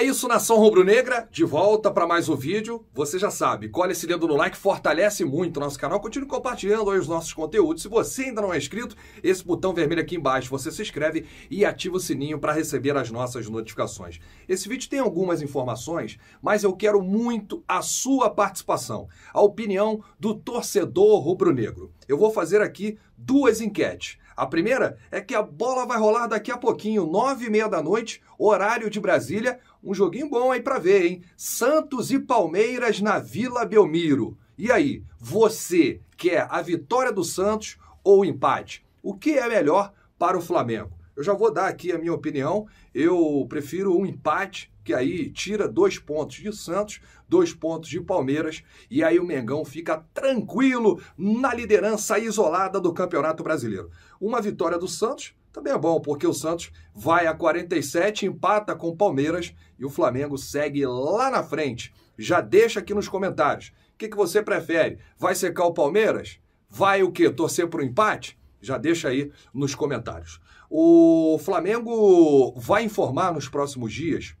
é isso, nação rubro-negra. De volta para mais um vídeo. Você já sabe, colhe esse dedo no like, fortalece muito o nosso canal. Continue compartilhando os nossos conteúdos. Se você ainda não é inscrito, esse botão vermelho aqui embaixo, você se inscreve e ativa o sininho para receber as nossas notificações. Esse vídeo tem algumas informações, mas eu quero muito a sua participação, a opinião do torcedor rubro-negro. Eu vou fazer aqui duas enquetes. A primeira é que a bola vai rolar daqui a pouquinho, nove e meia da noite, horário de Brasília. Um joguinho bom aí para ver, hein? Santos e Palmeiras na Vila Belmiro. E aí, você quer a vitória do Santos ou o empate? O que é melhor para o Flamengo? Eu já vou dar aqui a minha opinião. Eu prefiro um empate, que aí tira dois pontos de Santos, dois pontos de Palmeiras, e aí o Mengão fica tranquilo na liderança isolada do Campeonato Brasileiro. Uma vitória do Santos também é bom, porque o Santos vai a 47, empata com o Palmeiras e o Flamengo segue lá na frente. Já deixa aqui nos comentários. O que, que você prefere? Vai secar o Palmeiras? Vai o quê? Torcer para o empate? Já deixa aí nos comentários. O Flamengo vai informar nos próximos dias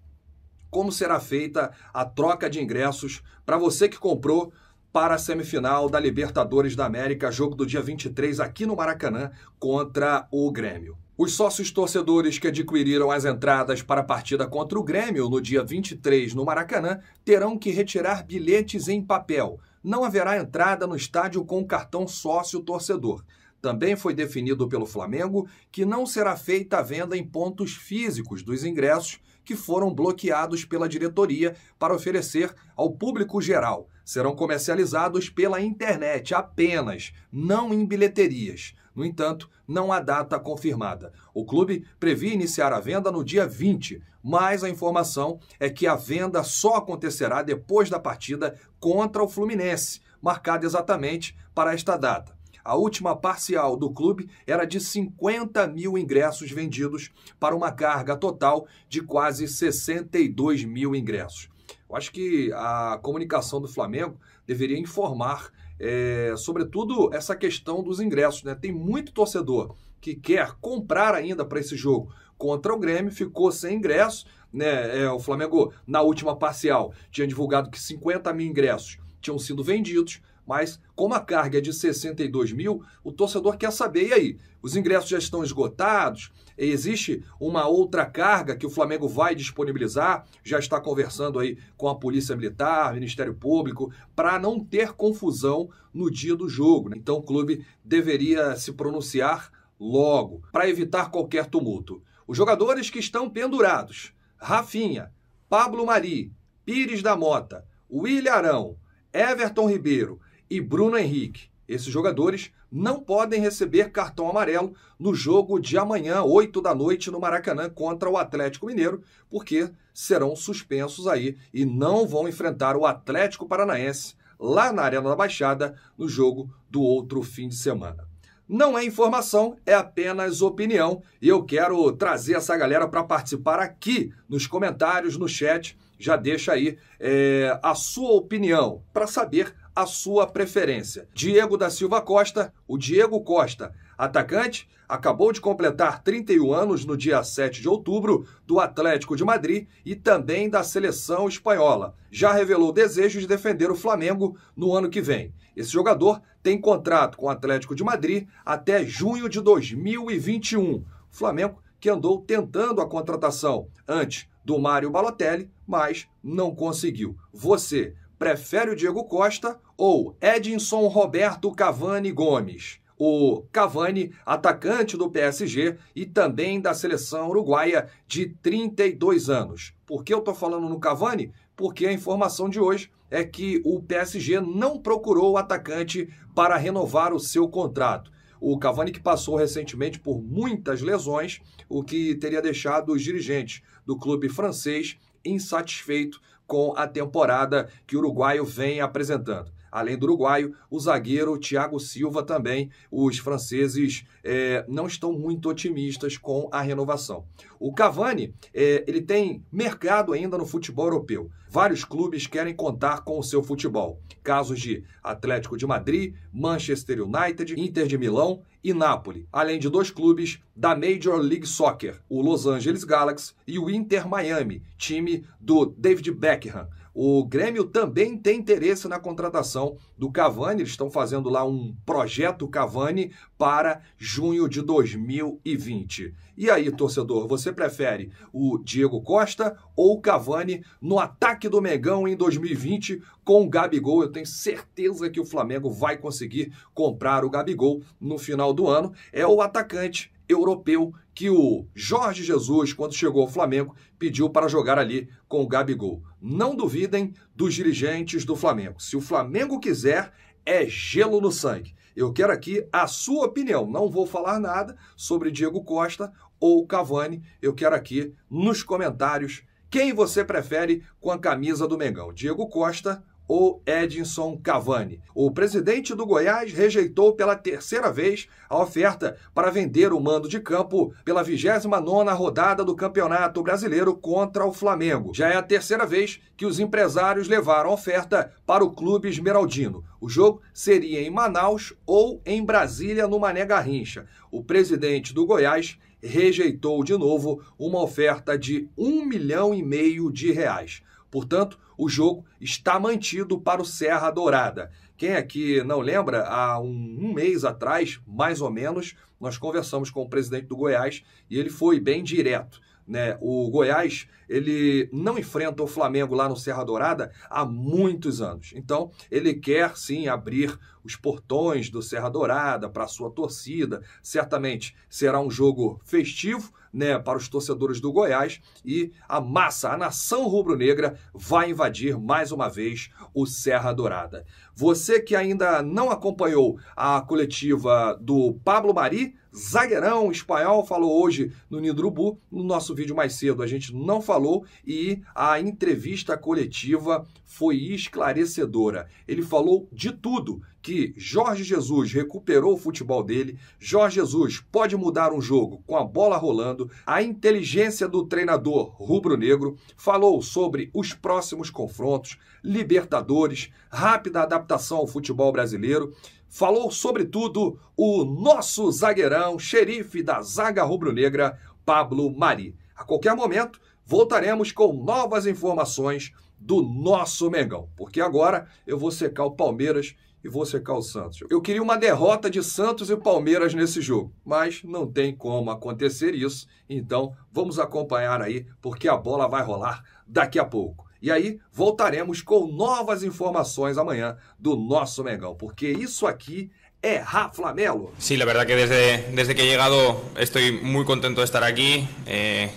como será feita a troca de ingressos para você que comprou para a semifinal da Libertadores da América, jogo do dia 23 aqui no Maracanã contra o Grêmio. Os sócios torcedores que adquiriram as entradas para a partida contra o Grêmio no dia 23 no Maracanã terão que retirar bilhetes em papel. Não haverá entrada no estádio com cartão sócio torcedor. Também foi definido pelo Flamengo que não será feita a venda em pontos físicos dos ingressos que foram bloqueados pela diretoria para oferecer ao público geral. Serão comercializados pela internet apenas, não em bilheterias. No entanto, não há data confirmada. O clube previa iniciar a venda no dia 20, mas a informação é que a venda só acontecerá depois da partida contra o Fluminense, marcada exatamente para esta data. A última parcial do clube era de 50 mil ingressos vendidos para uma carga total de quase 62 mil ingressos. Eu acho que a comunicação do Flamengo deveria informar, é, sobretudo, essa questão dos ingressos. Né? Tem muito torcedor que quer comprar ainda para esse jogo contra o Grêmio, ficou sem ingresso. Né? É, o Flamengo, na última parcial, tinha divulgado que 50 mil ingressos tinham sido vendidos. Mas como a carga é de 62 mil, o torcedor quer saber, e aí? Os ingressos já estão esgotados? Existe uma outra carga que o Flamengo vai disponibilizar? Já está conversando aí com a Polícia Militar, Ministério Público, para não ter confusão no dia do jogo. Né? Então o clube deveria se pronunciar logo, para evitar qualquer tumulto. Os jogadores que estão pendurados, Rafinha, Pablo Mari, Pires da Mota, William Arão, Everton Ribeiro, e Bruno Henrique. Esses jogadores não podem receber cartão amarelo no jogo de amanhã, 8 da noite, no Maracanã, contra o Atlético Mineiro, porque serão suspensos aí e não vão enfrentar o Atlético Paranaense lá na Arena da Baixada no jogo do outro fim de semana. Não é informação, é apenas opinião. E eu quero trazer essa galera para participar aqui nos comentários, no chat. Já deixa aí é, a sua opinião para saber a sua preferência. Diego da Silva Costa, o Diego Costa, atacante, acabou de completar 31 anos no dia 7 de outubro do Atlético de Madrid e também da seleção espanhola. Já revelou desejo de defender o Flamengo no ano que vem. Esse jogador tem contrato com o Atlético de Madrid até junho de 2021. O Flamengo que andou tentando a contratação antes do Mário Balotelli, mas não conseguiu. Você prefere o Diego Costa ou Edinson Roberto Cavani Gomes? O Cavani, atacante do PSG e também da seleção uruguaia de 32 anos. Por que eu estou falando no Cavani? Porque a informação de hoje é que o PSG não procurou o atacante para renovar o seu contrato. O Cavani que passou recentemente por muitas lesões, o que teria deixado os dirigentes do clube francês insatisfeito com a temporada que o uruguaio vem apresentando além do uruguaio, o zagueiro Thiago Silva também. Os franceses é, não estão muito otimistas com a renovação. O Cavani, é, ele tem mercado ainda no futebol europeu. Vários clubes querem contar com o seu futebol. Casos de Atlético de Madrid, Manchester United, Inter de Milão e Nápoles, além de dois clubes da Major League Soccer, o Los Angeles Galaxy e o Inter Miami, time do David Beckham. O Grêmio também tem interesse na contratação do Cavani. Eles estão fazendo lá um projeto Cavani para junho de 2020. E aí, torcedor, você prefere o Diego Costa ou o Cavani no ataque do Megão em 2020 com o Gabigol? Eu tenho certeza que o Flamengo vai conseguir comprar o Gabigol no final do ano. É o atacante europeu que o Jorge Jesus, quando chegou ao Flamengo, pediu para jogar ali com o Gabigol. Não duvidem dos dirigentes do Flamengo. Se o Flamengo quiser, é gelo no sangue. Eu quero aqui a sua opinião. Não vou falar nada sobre Diego Costa ou Cavani. Eu quero aqui nos comentários quem você prefere com a camisa do Mengão, Diego Costa ou Edinson Cavani. O presidente do Goiás rejeitou pela terceira vez a oferta para vender o mando de campo pela 29ª rodada do Campeonato Brasileiro contra o Flamengo. Já é a terceira vez que os empresários levaram a oferta para o clube esmeraldino. O jogo seria em Manaus ou em Brasília no Mané Garrincha. O presidente do Goiás rejeitou de novo uma oferta de um milhão e meio de reais. Portanto, o jogo está mantido para o Serra Dourada. Quem aqui não lembra, há um, um, mês atrás, mais ou menos, nós conversamos com o presidente do Goiás e ele foi bem direto. Né? O Goiás ele não enfrenta o Flamengo lá no Serra Dourada há muitos anos. Então, ele quer sim abrir os portões do Serra Dourada para a sua torcida. Certamente será um jogo festivo, né, para os torcedores do Goiás e a massa, a nação rubro-negra vai invadir mais uma vez o Serra Dourada. Você que ainda não acompanhou a coletiva do Pablo Mari, zagueirão espanhol, falou hoje no Nidrubu, no nosso vídeo mais cedo a gente não falou e a entrevista coletiva foi esclarecedora. Ele falou de tudo, que Jorge Jesus recuperou o futebol dele, Jorge Jesus pode mudar um jogo com a bola rolando, a inteligência do treinador rubro-negro, falou sobre os próximos confrontos, Libertadores, rápida adaptação adaptação ao futebol brasileiro. Falou, sobretudo, o nosso zagueirão, xerife da zaga rubro-negra, Pablo Mari. A qualquer momento, voltaremos com novas informações do nosso Mengão, porque agora eu vou secar o Palmeiras e vou secar o Santos. Eu queria uma derrota de Santos e Palmeiras nesse jogo, mas não tem como acontecer isso. Então, vamos acompanhar aí, porque a bola vai rolar daqui a pouco. Y e ahí voltaremos con nuevas informaciones mañana do nosso Mengão, porque isso aquí es Rafa Sí, la verdad que desde, desde que he llegado estoy muy contento de estar aquí. Eh,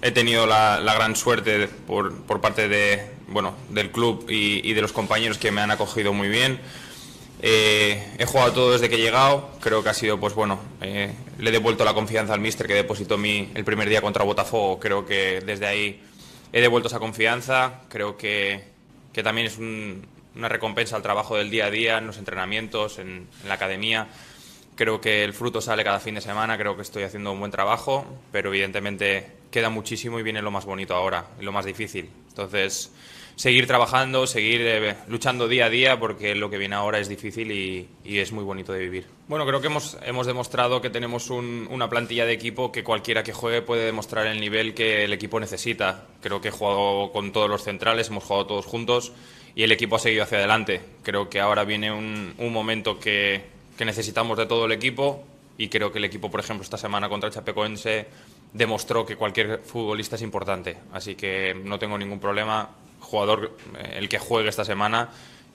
he tenido la, gran suerte por, por, parte de, bueno, del club y, de los compañeros que me han acogido muy bien. Eh, he jugado todo desde que he llegado. Creo que ha sido, pues bueno, eh, le he devuelto la confianza al míster que depositó mi, el primer día contra Botafogo. Creo que desde ahí he devuelto esa confianza, creo que, también es una recompensa al trabajo del día a día, en los entrenamientos, en, la academia. Creo que el fruto sale cada fin de semana, creo que estoy haciendo un buen trabajo, pero evidentemente queda muchísimo y viene lo más bonito ahora, lo más difícil, entonces, seguir trabajando, seguir eh, luchando día a día, porque lo que viene ahora es difícil y, es muy bonito de vivir. Bueno, creo que hemos, hemos demostrado que tenemos una plantilla de equipo que cualquiera que juegue puede demostrar el nivel que el equipo necesita. Creo que he jugado con todos los centrales, hemos jugado todos juntos y el equipo ha seguido hacia adelante. Creo que ahora viene un, momento que, que necesitamos de todo el equipo y creo que el equipo, por ejemplo, esta semana contra el Chapecoense demostró que cualquier futbolista es importante. Así que no tengo ningún problema. Jugador, eh, el que juegue esta semana,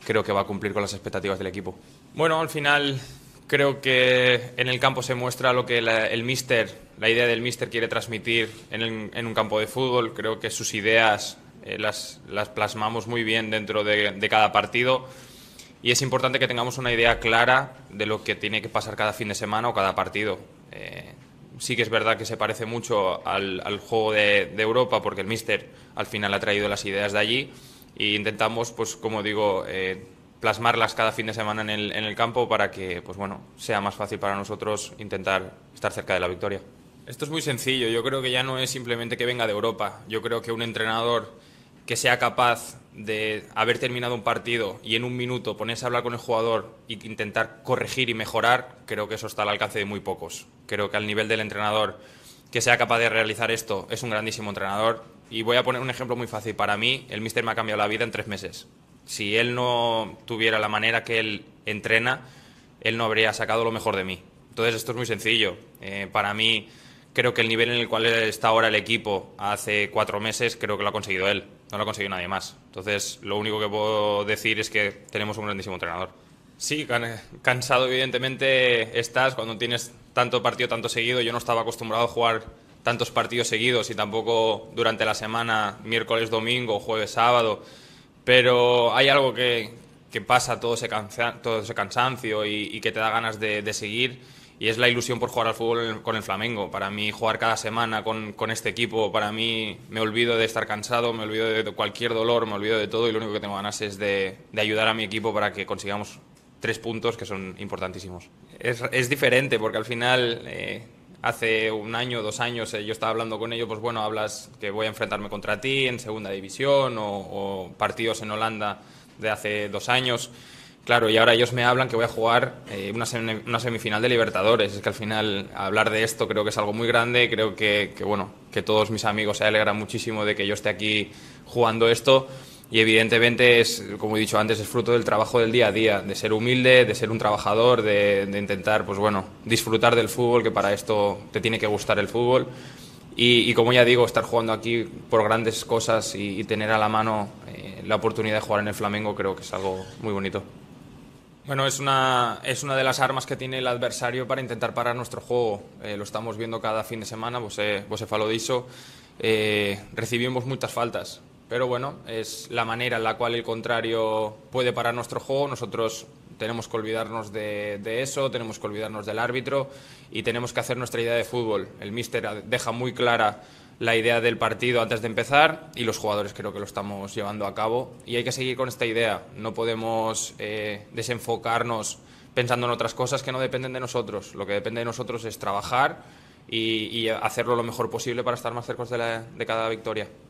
creo que va a cumplir con las expectativas del equipo. Bueno, al final creo que en el campo se muestra lo que el míster, la idea del míster quiere transmitir en, un campo de fútbol. Creo que sus ideas eh, las, plasmamos muy bien dentro de, cada partido. Y es importante que tengamos una idea clara de lo que tiene que pasar cada fin de semana o cada partido. Eh, sí que es verdad que se parece mucho al, juego de, Europa porque el míster al final ha traído las ideas de allí e intentamos, pues como digo, eh, plasmarlas cada fin de semana en el, campo para que pues bueno, sea más fácil para nosotros intentar estar cerca de la victoria. Esto es muy sencillo, yo creo que ya no es simplemente que venga de Europa, yo creo que un entrenador que sea capaz de haber terminado un partido y en un minuto ponerse a hablar con el jugador e intentar corregir y mejorar, creo que eso está al alcance de muy pocos. Creo que al nivel del entrenador que sea capaz de realizar esto es un grandísimo entrenador. Y voy a poner un ejemplo muy fácil. Para mí, el Mister me ha cambiado la vida en tres meses. Si él no tuviera la manera que él entrena, él no habría sacado lo mejor de mí. Entonces, esto es muy sencillo. Eh, para mí, creo que el nivel en el cual está ahora el equipo hace cuatro meses, creo que lo ha conseguido él no lo ha conseguido nadie más. Entonces, lo único que puedo decir es que tenemos un grandísimo entrenador. Sí, cansado evidentemente estás cuando tienes tanto partido, tanto seguido. Yo no estaba acostumbrado a jugar tantos partidos seguidos y tampoco durante la semana, miércoles, domingo, jueves, sábado. Pero hay algo que, pasa todo ese, cansa todo cansancio y, que te da ganas de seguir y es la ilusión por jugar al fútbol con el Flamengo. Para mí jugar cada semana con, con este equipo, para mí me olvido de estar cansado, me olvido de cualquier dolor, me olvido de todo y lo único que tengo ganas es de, de ayudar a mi equipo para que consigamos tres puntos que son importantísimos. Es, es diferente porque al final... Eh, hace un año, dos años, eh, yo estaba hablando con ellos, pues bueno, hablas que voy a enfrentarme contra ti en segunda división o, o partidos en Holanda de hace dos años. Claro, y ahora ellos me hablan que voy a jugar eh, una, semifinal de Libertadores. Es que al final hablar de esto creo que es algo muy grande. Creo que, bueno, que todos mis amigos se alegran muchísimo de que yo esté aquí jugando esto. Y evidentemente es, como he dicho antes, es fruto del trabajo del día a día, de ser humilde, de ser un trabajador, de, intentar, pues bueno, disfrutar del fútbol, que para esto te tiene que gustar el fútbol. Y, como ya digo, estar jugando aquí por grandes cosas y, tener a la mano eh, la oportunidad de jugar en el Flamengo creo que es algo muy bonito. Bueno, es una, es una de las armas que tiene el adversario para intentar parar nuestro juego. Eh, lo estamos viendo cada fin de semana, vos, se eh, recibimos muchas faltas, pero bueno, es la manera en la cual el contrario puede parar nuestro juego. Nosotros tenemos que olvidarnos de, de eso, tenemos que olvidarnos del árbitro y tenemos que hacer nuestra idea de fútbol. El míster deja muy clara la idea del partido antes de empezar y los jugadores creo que lo estamos llevando a cabo y hay que seguir con esta idea. No podemos eh, desenfocarnos pensando en otras cosas que no dependen de nosotros. Lo que depende de nosotros es trabajar y, hacerlo lo mejor posible para estar más cerca de cada victoria.